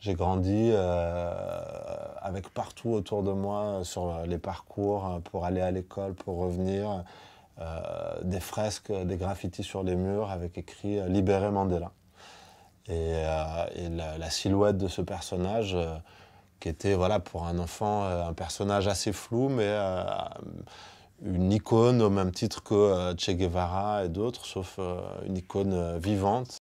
J'ai grandi euh, avec partout autour de moi sur les parcours euh, pour aller à l'école, pour revenir, euh, des fresques, des graffitis sur les murs avec écrit Libérer Mandela. Et, la, silhouette de ce personnage qui était voilà pour un enfant un personnage assez flou mais une icône au même titre que Che Guevara et d'autres sauf une icône vivante